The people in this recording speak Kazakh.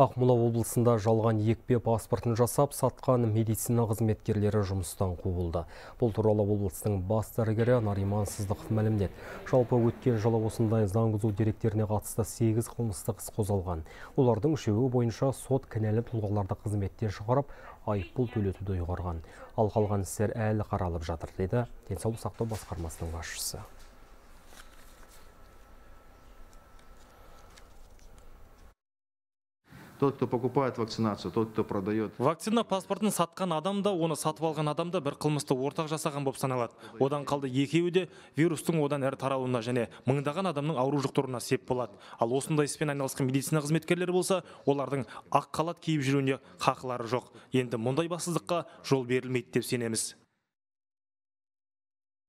Ақмола облысында жалған екпе паспортын жасап сатқан медицина қызметкерлері жұмыстан қуылды. Бұл туралы облыстың бас дәрігері Нариман Сыздықов мәлімдеді. Жалпы өткен жылы осындай заң бұзу деректеріне қатысты 8 қылмыстық іс қозғалған. Олардың үшеуі бойынша сот кінәлі тұлғаларды қызметтен шығарып, айыппұл төлетуді ұйғарған. Ал қалған істер әлі қаралып жатыр деді денсаулық сақтау басқармасының басшысы. тот кто покупает вакцинацию тот кто продает вакцина паспортын сатқан адам да оны сатып алған адам да бір қылмысты ортақ жасаған болып саналады одан қалды екеуі де вирустың одан әрі таралуына және мыңдаған адамның ауру жұқтыруына сеп болады ал осындай іспен айналысқан медицина қызметкерлері болса олардың ақ халат киіп жүруіне хақылары жоқ енді мұндай бассыздыққа жол берілмейді деп сенеміз